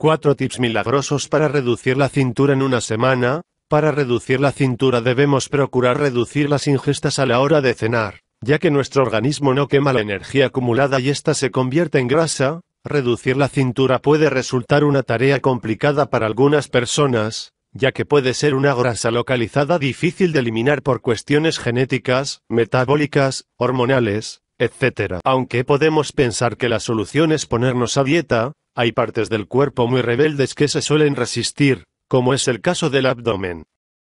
Cuatro tips milagrosos para reducir la cintura en una semana. Para reducir la cintura debemos procurar reducir las ingestas a la hora de cenar, ya que nuestro organismo no quema la energía acumulada y ésta se convierte en grasa. Reducir la cintura puede resultar una tarea complicada para algunas personas, ya que puede ser una grasa localizada difícil de eliminar por cuestiones genéticas, metabólicas, hormonales, etc. Aunque podemos pensar que la solución es ponernos a dieta, hay partes del cuerpo muy rebeldes que se suelen resistir, como es el caso del abdomen.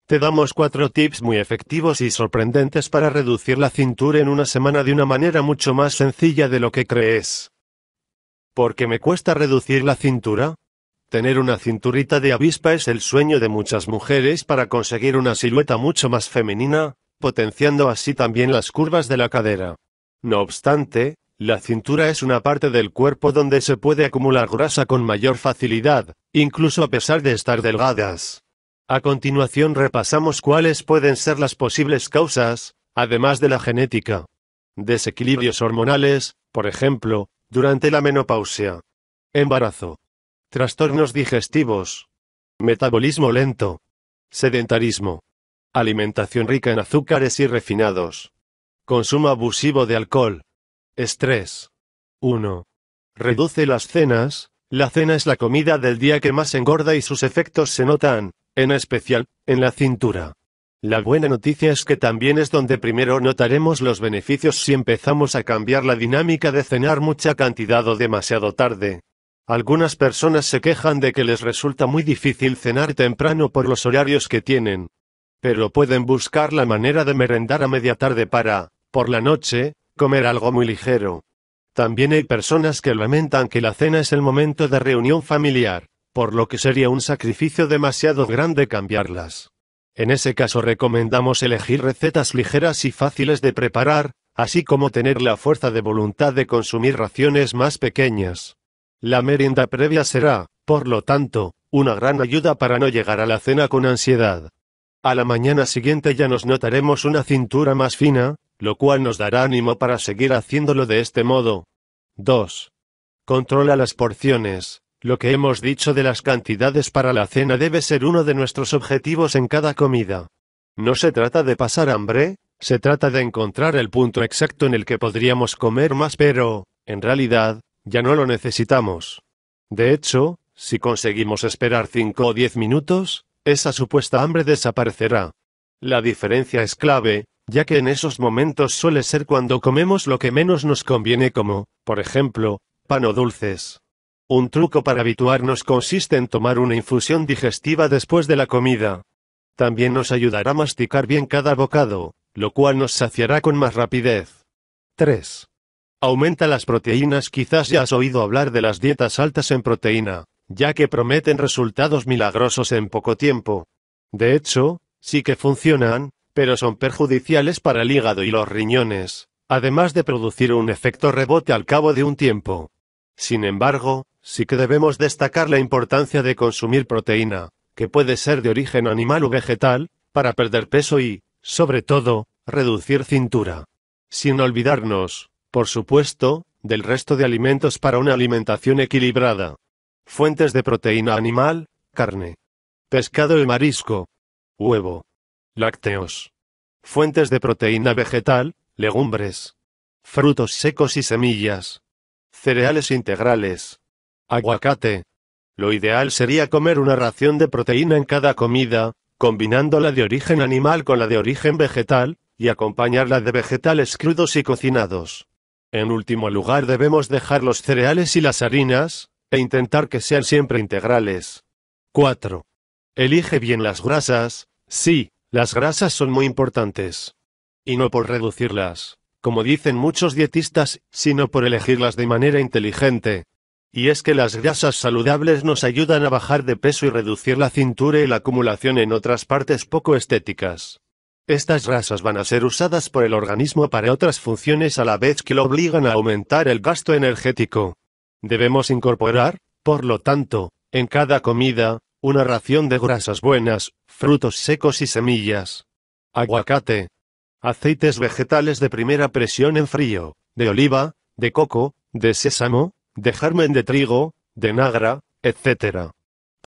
Te damos cuatro tips muy efectivos y sorprendentes para reducir la cintura en una semana de una manera mucho más sencilla de lo que crees. ¿Por qué me cuesta reducir la cintura? Tener una cinturita de avispa es el sueño de muchas mujeres para conseguir una silueta mucho más femenina, potenciando así también las curvas de la cadera. No obstante, la cintura es una parte del cuerpo donde se puede acumular grasa con mayor facilidad, incluso a pesar de estar delgadas. A continuación repasamos cuáles pueden ser las posibles causas, además de la genética. Desequilibrios hormonales, por ejemplo, durante la menopausia. Embarazo. Trastornos digestivos. Metabolismo lento. Sedentarismo. Alimentación rica en azúcares y refinados. Consumo abusivo de alcohol. Estrés. 1. Reduce las cenas. La cena es la comida del día que más engorda y sus efectos se notan, en especial, en la cintura. La buena noticia es que también es donde primero notaremos los beneficios si empezamos a cambiar la dinámica de cenar mucha cantidad o demasiado tarde. Algunas personas se quejan de que les resulta muy difícil cenar temprano por los horarios que tienen. Pero pueden buscar la manera de merendar a media tarde para, por la noche, comer algo muy ligero. También hay personas que lamentan que la cena es el momento de reunión familiar, por lo que sería un sacrificio demasiado grande cambiarlas. En ese caso recomendamos elegir recetas ligeras y fáciles de preparar, así como tener la fuerza de voluntad de consumir raciones más pequeñas. La merienda previa será, por lo tanto, una gran ayuda para no llegar a la cena con ansiedad. A la mañana siguiente ya nos notaremos una cintura más fina, lo cual nos dará ánimo para seguir haciéndolo de este modo. 2. Controla las porciones. Lo que hemos dicho de las cantidades para la cena debe ser uno de nuestros objetivos en cada comida. No se trata de pasar hambre, se trata de encontrar el punto exacto en el que podríamos comer más, pero, en realidad, ya no lo necesitamos. De hecho, si conseguimos esperar 5 o 10 minutos, esa supuesta hambre desaparecerá. La diferencia es clave, ya que en esos momentos suele ser cuando comemos lo que menos nos conviene como, por ejemplo, pan o dulces. Un truco para habituarnos consiste en tomar una infusión digestiva después de la comida. También nos ayudará a masticar bien cada bocado, lo cual nos saciará con más rapidez. 3. Aumenta las proteínas. Quizás ya has oído hablar de las dietas altas en proteína, ya que prometen resultados milagrosos en poco tiempo. De hecho, sí que funcionan, pero son perjudiciales para el hígado y los riñones, además de producir un efecto rebote al cabo de un tiempo. Sin embargo, sí que debemos destacar la importancia de consumir proteína, que puede ser de origen animal o vegetal, para perder peso y, sobre todo, reducir cintura. Sin olvidarnos, por supuesto, del resto de alimentos para una alimentación equilibrada. Fuentes de proteína animal, carne, pescado y marisco, huevo. Lácteos. Fuentes de proteína vegetal, legumbres. Frutos secos y semillas. Cereales integrales. Aguacate. Lo ideal sería comer una ración de proteína en cada comida, combinando la de origen animal con la de origen vegetal, y acompañarla de vegetales crudos y cocinados. En último lugar debemos dejar los cereales y las harinas, e intentar que sean siempre integrales. 4. Elige bien las grasas, sí, las grasas son muy importantes. Y no por reducirlas, como dicen muchos dietistas, sino por elegirlas de manera inteligente. Y es que las grasas saludables nos ayudan a bajar de peso y reducir la cintura y la acumulación en otras partes poco estéticas. Estas grasas van a ser usadas por el organismo para otras funciones a la vez que lo obligan a aumentar el gasto energético. Debemos incorporar, por lo tanto, en cada comida, una ración de grasas buenas, frutos secos y semillas. Aguacate. Aceites vegetales de primera presión en frío, de oliva, de coco, de sésamo, de germen de trigo, de nagra, etc.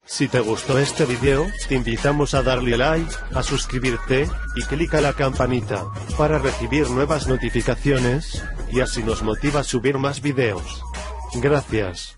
Si te gustó este video, te invitamos a darle like, a suscribirte, y clica la campanita, para recibir nuevas notificaciones, y así nos motiva a subir más videos. Gracias.